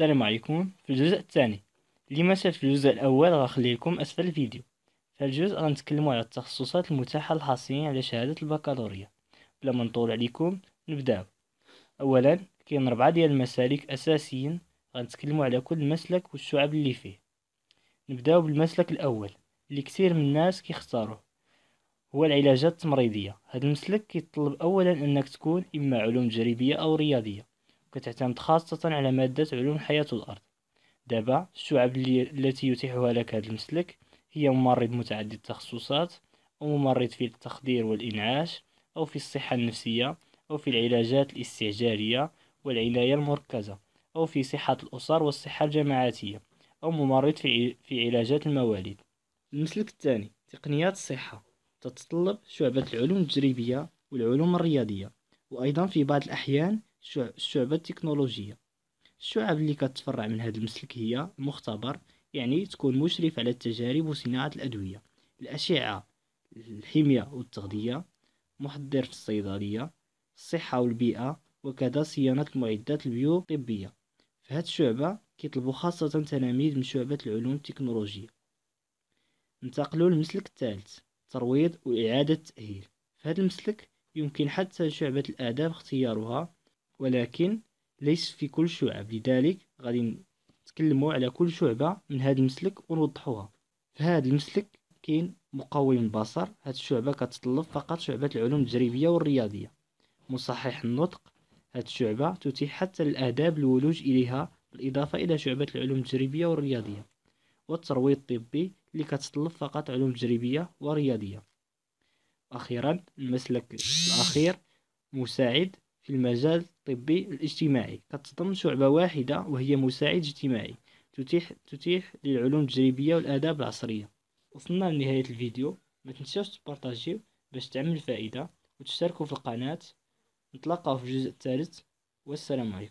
السلام عليكم في الجزء الثاني اللي ما شاف الجزء الاول غنخلي لكم اسفل الفيديو في الجزء غنتكلموا على التخصصات المتاحه للحاصلين على شهاده البكالوريا بلا ما نطول عليكم نبداو اولا كاين اربعه ديال المسالك اساسيين غنتكلموا على كل مسلك والشعب اللي فيه نبداو بالمسلك الاول اللي كثير من الناس كيختاروه هو العلاجات التمريضيه هذا المسلك كيتطلب اولا انك تكون اما علوم تجريبيه او رياضيه كتعتمد خاصة على مادة علوم الحياة والأرض دابا الشعب التي يتيحها لك هذا المسلك هي ممرض متعدد التخصصات أو ممرض في التخدير والإنعاش أو في الصحة النفسية أو في العلاجات الاستعجالية والعناية المركزة أو في صحة الأسر والصحة الجماعاتية أو ممرض في علاجات المواليد المسلك الثاني تقنيات الصحة تتطلب شعبة العلوم التجريبية والعلوم الرياضية وأيضا في بعض الأحيان الشعبة التكنولوجية الشعب اللي كتفرع من هذا المسلك هي المختبر يعني تكون مشرف على التجارب وصناعة الأدوية الأشعة الحمية والتغذية محضر في الصيدلية الصحة والبيئة وكذا صيانة المعدات البيو طبية في هذه الشعبة كيطلبوا خاصة تلاميذ من شعبة العلوم التكنولوجية ننتقلوا للمسلك الثالث ترويض وإعادة تأهيل في هذا المسلك يمكن حتى شعبة الآداب اختيارها ولكن ليس في كل شعب لذلك غادي نتكلموا على كل شعبة من هذا المسلك ونوضحوها في هذا المسلك كاين مقوم البصر هاد الشعبة كتطلب فقط شعبة العلوم التجريبية والرياضية مصحح النطق هاد الشعبة تتيح حتى الآداب الولوج إليها بالإضافة إلى شعبة العلوم التجريبية والرياضية والترويض الطبي اللي كتطلب فقط علوم تجريبية ورياضية أخيرا المسلك الأخير مساعد في المجال الطبي الاجتماعي كتضم شعبة واحدة وهي مساعد اجتماعي تتيح تتيح للعلوم التجريبية والآداب العصرية وصلنا لنهاية الفيديو ما تنساوش تبارطاجيو باش تعمل الفائدة وتشتركوا في القناة نتلاقاو في الجزء الثالث والسلام عليكم